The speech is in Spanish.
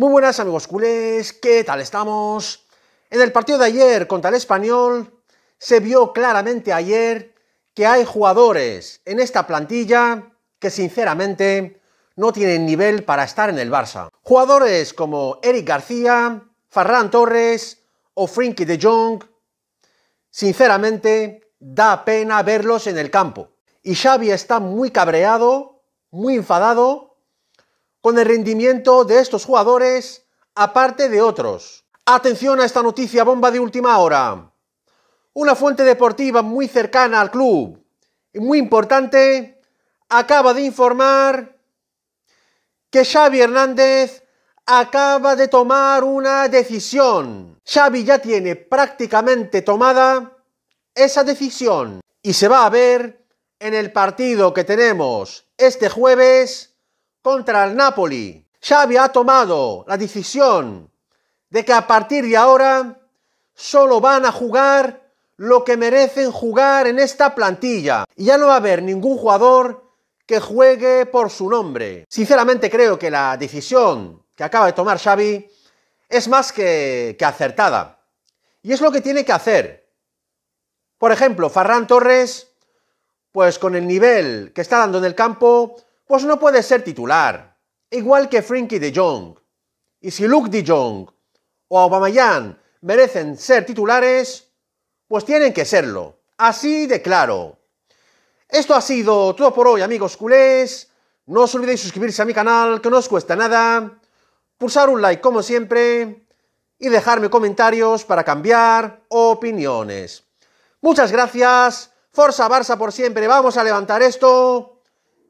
Muy buenas amigos culés, ¿qué tal estamos? En el partido de ayer contra el español se vio claramente ayer que hay jugadores en esta plantilla que sinceramente no tienen nivel para estar en el Barça. Jugadores como Eric García, Farran Torres o Frinky de Jong, sinceramente da pena verlos en el campo. Y Xavi está muy cabreado, muy enfadado con el rendimiento de estos jugadores, aparte de otros. Atención a esta noticia bomba de última hora. Una fuente deportiva muy cercana al club y muy importante acaba de informar que Xavi Hernández acaba de tomar una decisión. Xavi ya tiene prácticamente tomada esa decisión y se va a ver en el partido que tenemos este jueves contra el Napoli, Xavi ha tomado la decisión de que a partir de ahora solo van a jugar lo que merecen jugar en esta plantilla. Y ya no va a haber ningún jugador que juegue por su nombre. Sinceramente creo que la decisión que acaba de tomar Xavi es más que, acertada. Y es lo que tiene que hacer. Por ejemplo, Farran Torres, pues con el nivel que está dando en el campo, pues no puede ser titular, igual que Frankie de Jong. Y si Luke de Jong o Aubameyang merecen ser titulares, pues tienen que serlo. Así de claro. Esto ha sido todo por hoy, amigos culés. No os olvidéis suscribirse a mi canal, que no os cuesta nada. Pulsar un like como siempre. Y dejarme comentarios para cambiar opiniones. Muchas gracias. Forza Barça por siempre. Vamos a levantar esto